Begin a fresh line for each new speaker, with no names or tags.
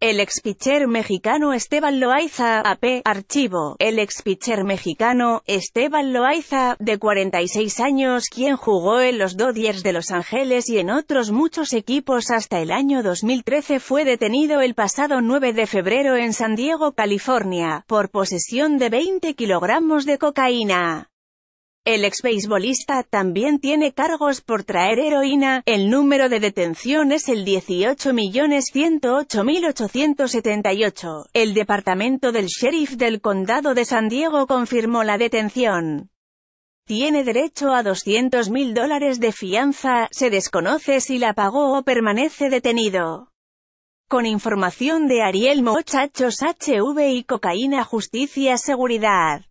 El ex-pitcher mexicano Esteban Loaiza, AP, archivo. El ex-pitcher mexicano, Esteban Loaiza, de 46 años, quien jugó en los Dodgers de Los Ángeles y en otros muchos equipos hasta el año 2013 fue detenido el pasado 9 de febrero en San Diego, California, por posesión de 20 kilogramos de cocaína. El ex-béisbolista también tiene cargos por traer heroína. El número de detención es el 18.108.878. El departamento del sheriff del condado de San Diego confirmó la detención tiene derecho a 200.000 dólares de fianza, se desconoce si la pagó o permanece detenido. Con información de Ariel Mochachos HV y Cocaína Justicia Seguridad.